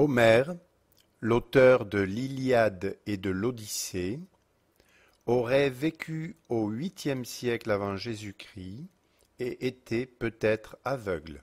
Homère, l'auteur de l'Iliade et de l'Odyssée, aurait vécu au huitième siècle avant Jésus-Christ et était peut-être aveugle.